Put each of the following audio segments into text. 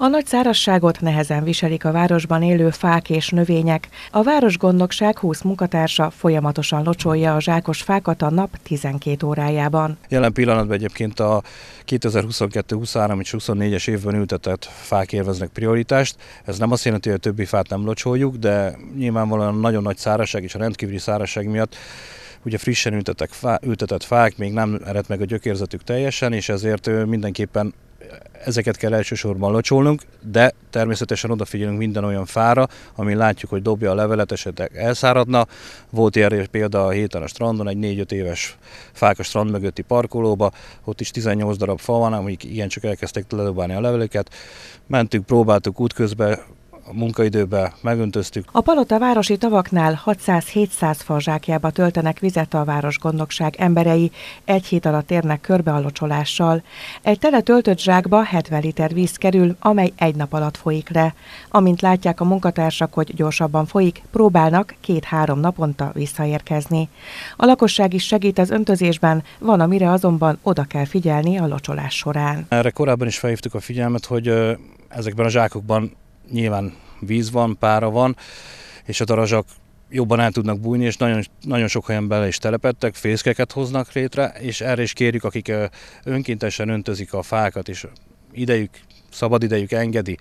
A nagy szárazságot nehezen viselik a városban élő fák és növények. A Városgondnokság 20 munkatársa folyamatosan locsolja a zsákos fákat a nap 12 órájában. Jelen pillanatban egyébként a 2022 23 és 24-es évben ültetett fák élveznek prioritást. Ez nem azt jelenti, hogy a többi fát nem locsoljuk, de nyilvánvalóan nagyon nagy szárazság és a rendkívüli szárazság miatt ugye frissen ültetett fák, ültetett fák még nem eredt meg a gyökérzetük teljesen, és ezért mindenképpen ezeket kell elsősorban locsolnunk, de természetesen odafigyelünk minden olyan fára, ami látjuk, hogy dobja a levelet, esetleg elszáradna. Volt ilyen példa a héten a strandon, egy 4-5 éves fák a strand mögötti parkolóba, ott is 18 darab fa van, amik igencsak elkezdtek ledobálni a leveleket. Mentünk, próbáltuk útközben, a munkaidőben megöntöztük. A Palota városi tavaknál 600-700 falzsákjába töltenek vizet a városgondnokság emberei, egy hét alatt érnek körbe a locsolással. Egy tele töltött zsákba 70 liter víz kerül, amely egy nap alatt folyik le. Amint látják a munkatársak, hogy gyorsabban folyik, próbálnak két-három naponta visszaérkezni. A lakosság is segít az öntözésben, van amire azonban oda kell figyelni a locsolás során. Erre korábban is felhívtuk a figyelmet, hogy ezekben a zsákokban nyilván víz van, pára van, és a darazsak jobban el tudnak bújni, és nagyon, nagyon sok helyen bele is telepettek, fészkeket hoznak létre, és erre is kérjük, akik önkéntesen öntözik a fákat, és idejük szabadidejük engedi,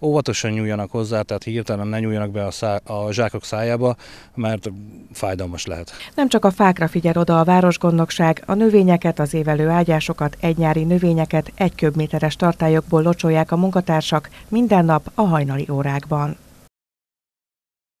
óvatosan nyúljanak hozzá, tehát hirtelen ne nyúljanak be a, szá- a zsákok szájába, mert fájdalmas lehet. Nem csak a fákra figyel oda a városgondnokság, a növényeket, az évelő ágyásokat, egynyári növényeket egy köbméteres tartályokból locsolják a munkatársak minden nap a hajnali órákban.